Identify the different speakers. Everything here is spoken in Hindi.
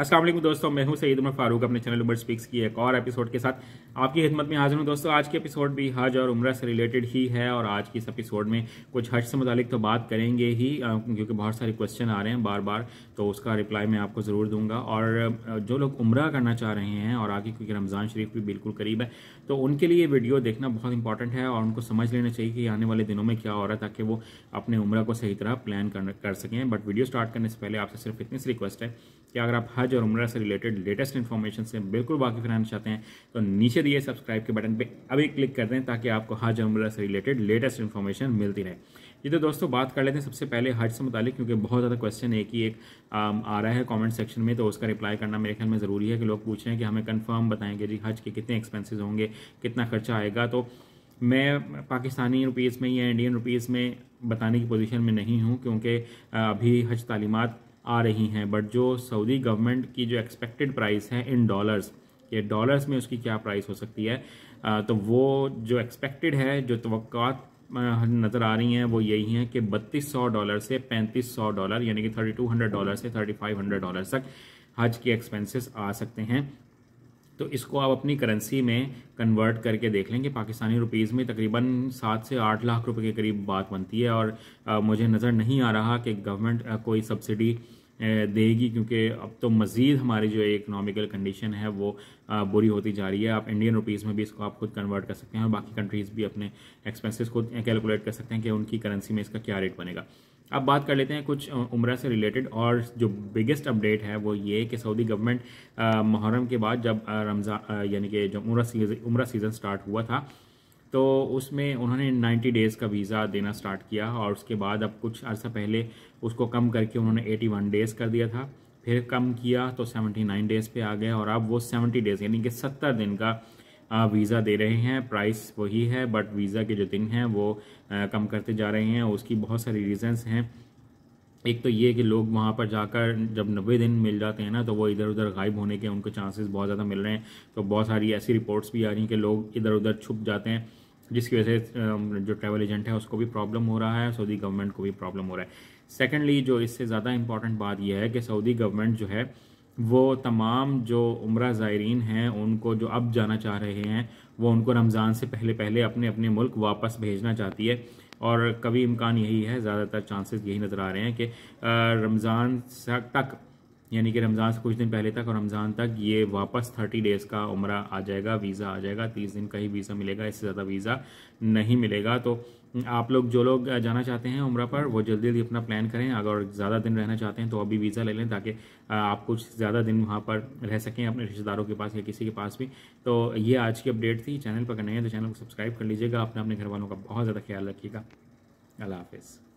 Speaker 1: असलम दोस्तों मैं हूं सईद उमर फारूक अपने चैनल उमर स्पीक्स की एक और एपिसोड के साथ आपकी खिदमत में हाजिर हूं दोस्तों आज के एपिसोड भी हज और उम्र से रिलेटेड ही है और आज की इस एपिसोड में कुछ हज से मुतालिक तो बात करेंगे ही क्योंकि बहुत सारे क्वेश्चन आ रहे हैं बार बार तो उसका रिप्लाई मैं आपको ज़रूर दूंगा और जो लोग उम्र करना चाह रहे हैं और आगे क्योंकि रमज़ान शरीफ भी बिल्कुल करीब है तो उनके लिए वीडियो देखना बहुत इंपॉर्टेंट है और उनको समझ लेना चाहिए कि आने वाले दिनों में क्या हो रहा है ताकि वो अपने उम्र को सही तरह प्लान कर सकें बट वीडियो स्टार्ट करने से पहले आपसे सिर्फ इतनी सी रिक्वेस्ट है कि अगर आप हज और उम्र से रिलेटेड लेटेस्ट इन्फॉर्मेशन से बिल्कुल वाकिफ रहना चाहते हैं तो नीचे दिए सब्सक्राइब के बटन पर अभी क्लिक कर दें ताकि आपको हज और उम्र से रिलेटेड लेटेस्ट इन्फॉर्मेशन मिलती रहे जी तो दोस्तों बात कर लेते हैं सबसे पहले हज से मुतालिक क्योंकि बहुत ज़्यादा क्वेश्चन एक ही एक आ रहा है कमेंट सेक्शन में तो उसका रिप्लाई करना मेरे ख्याल में ज़रूरी है कि लोग पूछ रहे हैं कि हमें कन्फर्म बताएँगे जी हज के कितने एक्सपेंसिज होंगे कितना खर्चा आएगा तो मैं पाकिस्तानी रुपीज़ में या इंडियन रुपीज़ में बताने की पोजीशन में नहीं हूँ क्योंकि अभी हज तालीमत आ रही हैं बट जो सऊदी गवर्नमेंट की जो एक्सपेक्टेड प्राइस है इन डॉलर्स ये डॉलर्स में उसकी क्या प्राइस हो सकती है तो वो जो एक्सपेक्टेड है जो तो नज़र आ रही हैं वो यही हैं कि बत्तीस सौ डॉलर से पैंतीस सौ डॉलर यानी कि थर्टी टू हंड्रेड डॉलर से थर्टी फाइव हंड्रेड डॉलर तक हज के एक्सपेंसेस आ सकते हैं तो इसको आप अपनी करेंसी में कन्वर्ट करके देख लेंगे पाकिस्तानी रुपीज़ में तकरीबन सात से आठ लाख रुपए के करीब बात बनती है और आ, मुझे नज़र नहीं आ रहा कि गवर्नमेंट कोई सब्सिडी देगी क्योंकि अब तो मज़ीद हमारी जो इकनॉमिकल कंडीशन है वो बुरी होती जा रही है आप इंडियन रुपीज़ में भी इसको आप खुद कन्वर्ट कर सकते हैं और बाकी कंट्रीज़ भी अपने एक्सपेंसेस को कैलकुलेट कर सकते हैं कि उनकी करेंसी में इसका क्या रेट बनेगा अब बात कर लेते हैं कुछ उम्र से रिलेटेड और जो बिगेस्ट अपडेट है वो ये कि सऊदी गवर्नमेंट मुहर्रम के बाद जब रमजान यानी कि जब उम्र सीज़न उम्र सीज़न स्टार्ट हुआ था तो उसमें उन्होंने 90 डेज़ का वीज़ा देना स्टार्ट किया और उसके बाद अब कुछ अर्सा पहले उसको कम करके उन्होंने 81 डेज़ कर दिया था फिर कम किया तो 79 डेज़ पे आ गए और अब वो 70 डेज़ यानी कि 70 दिन का वीज़ा दे रहे हैं प्राइस वही है बट वीज़ा के जो दिन हैं वो कम करते जा रहे हैं उसकी बहुत सारी रीज़न्स हैं एक तो ये कि लोग वहाँ पर जाकर जब नब्बे दिन मिल जाते हैं ना तो वो इधर उधर गायब होने के उनको चांसेस बहुत ज़्यादा मिल रहे हैं तो बहुत सारी ऐसी रिपोर्ट्स भी आ रही हैं कि लोग इधर उधर छुप जाते हैं जिसकी वजह से जो ट्रैवल एजेंट है उसको भी प्रॉब्लम हो रहा है सऊदी गवर्नमेंट को भी प्रॉब्लम हो रहा है सेकेंडली जो इससे ज़्यादा इम्पॉर्टेंट बात यह है कि सऊदी गवर्नमेंट जो है वो तमाम जो उम्र ज़ायरीन हैं उनको जो अब जाना चाह रहे हैं वो उनको रमज़ान से पहले पहले अपने अपने मुल्क वापस भेजना चाहती है और कभी इम्कान यही है ज़्यादातर चांसेस यही नज़र आ रहे हैं कि रमज़ान तक यानी कि रमज़ान से कुछ दिन पहले तक और रमज़ान तक ये वापस थर्टी डेज़ का उम्र आ जाएगा वीज़ा आ जाएगा तीस दिन का ही वीज़ा मिलेगा इससे ज़्यादा वीज़ा नहीं मिलेगा तो आप लोग जो लोग जाना चाहते हैं उम्र पर वो जल्दी जल्दी अपना प्लान करें अगर ज़्यादा दिन रहना चाहते हैं तो अभी वीज़ा ले लें ताकि आप कुछ ज़्यादा दिन वहाँ पर रह सकें अपने रिश्तेदारों के पास या किसी के पास भी तो ये आज की अपडेट थी चैनल पर नहीं है तो चैनल को सब्सक्राइब कर लीजिएगा अपने अपने घर वालों का बहुत ज़्यादा ख्याल रखिएगा अल्लाह हाफिज़